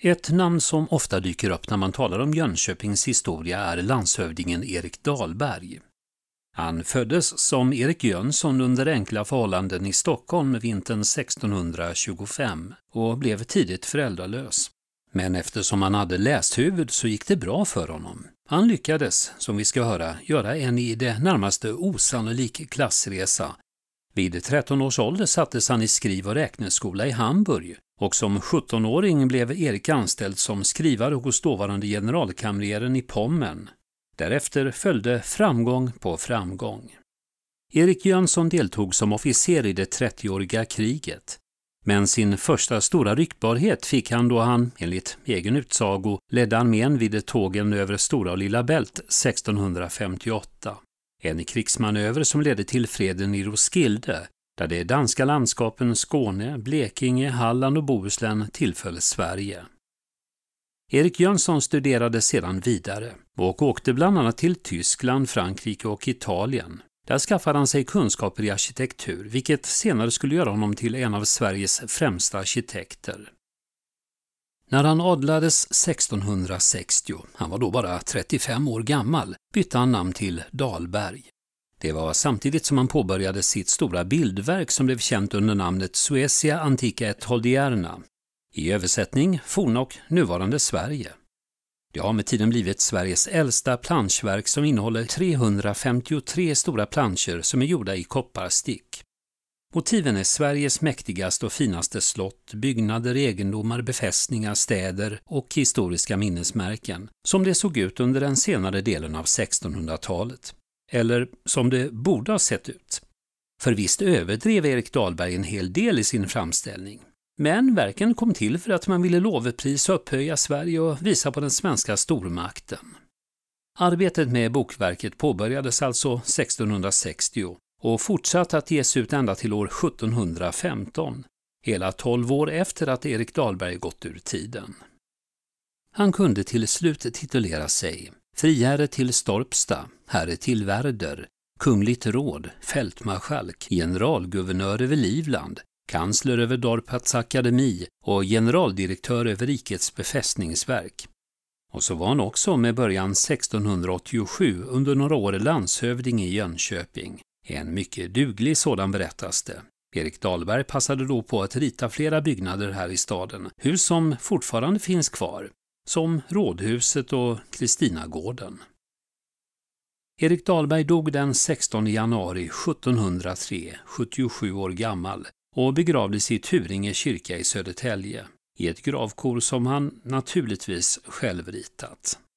Ett namn som ofta dyker upp när man talar om Jönköpings historia är landshövdingen Erik Dahlberg. Han föddes som Erik Jönsson under enkla förhållanden i Stockholm vintern 1625 och blev tidigt föräldralös. Men eftersom han hade läshuvud så gick det bra för honom. Han lyckades, som vi ska höra, göra en i det närmaste osannolik klassresa vid 13 års ålder sattes han i skriv och räkneskola i Hamburg och som 17-åring blev Erik anställd som skrivare hos dåvarande generalkamreren i Pommern. Därefter följde framgång på framgång. Erik Jönsson deltog som officer i det 30-åriga kriget. Men sin första stora ryktbarhet fick han då han, enligt egen utsago, ledde armén vid tågen över Stora och Lilla Bält 1658. En krigsmanöver som ledde till freden i Roskilde, där de danska landskapen Skåne, Blekinge, Halland och Bohuslän tillföll Sverige. Erik Jönsson studerade sedan vidare och åkte bland annat till Tyskland, Frankrike och Italien. Där skaffade han sig kunskaper i arkitektur, vilket senare skulle göra honom till en av Sveriges främsta arkitekter. När han adlades 1660, han var då bara 35 år gammal, bytte han namn till Dalberg. Det var samtidigt som han påbörjade sitt stora bildverk som blev känt under namnet Suecia Antica et Holdierna, i översättning forna och nuvarande Sverige. Det har med tiden blivit Sveriges äldsta planschverk som innehåller 353 stora planscher som är gjorda i kopparstick. Motiven är Sveriges mäktigaste och finaste slott, byggnader, egendomar, befästningar, städer och historiska minnesmärken, som det såg ut under den senare delen av 1600-talet. Eller som det borde ha sett ut. För visst överdrev Erik Dahlberg en hel del i sin framställning. Men verken kom till för att man ville lovprisa och upphöja Sverige och visa på den svenska stormakten. Arbetet med bokverket påbörjades alltså 1660 och fortsatt att ges ut ända till år 1715, hela tolv år efter att Erik Dahlberg gått ur tiden. Han kunde till slut titulera sig friherre till Storpsta, herre till Värder, kungligt råd, fältmarskalk, generalguvernör över Livland, kansler över Dorpats akademi och generaldirektör över rikets befästningsverk. Och så var han också med början 1687 under några år landshövding i Jönköping en mycket duglig sådan berättas det. Erik Dahlberg passade då på att rita flera byggnader här i staden, hus som fortfarande finns kvar, som Rådhuset och Kristinagården. Erik Dahlberg dog den 16 januari 1703, 77 år gammal, och begravdes i Turinge kyrka i Södertälje, i ett gravkor som han naturligtvis själv ritat.